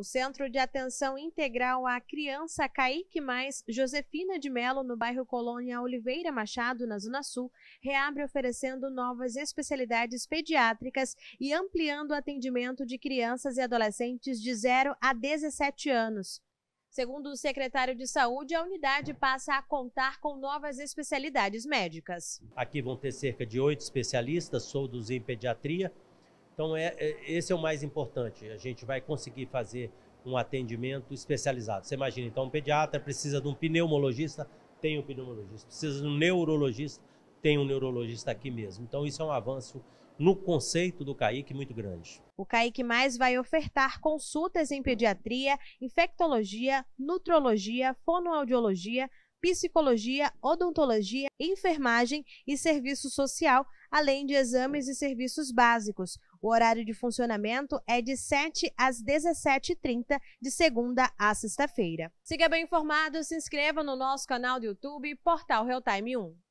O Centro de Atenção Integral à Criança Caíque Mais Josefina de Melo, no bairro Colônia Oliveira Machado, na Zona Sul, reabre oferecendo novas especialidades pediátricas e ampliando o atendimento de crianças e adolescentes de 0 a 17 anos. Segundo o secretário de Saúde, a unidade passa a contar com novas especialidades médicas. Aqui vão ter cerca de oito especialistas, todos em pediatria, então, é, é, esse é o mais importante. A gente vai conseguir fazer um atendimento especializado. Você imagina, então, um pediatra precisa de um pneumologista, tem um pneumologista. Precisa de um neurologista, tem um neurologista aqui mesmo. Então, isso é um avanço no conceito do CAIC muito grande. O CAIC Mais vai ofertar consultas em pediatria, infectologia, nutrologia, fonoaudiologia, psicologia, odontologia, enfermagem e serviço social, além de exames e serviços básicos. O horário de funcionamento é de 7 às 17h30, de segunda a sexta-feira. Siga bem informado, se inscreva no nosso canal do YouTube Portal Real Time 1.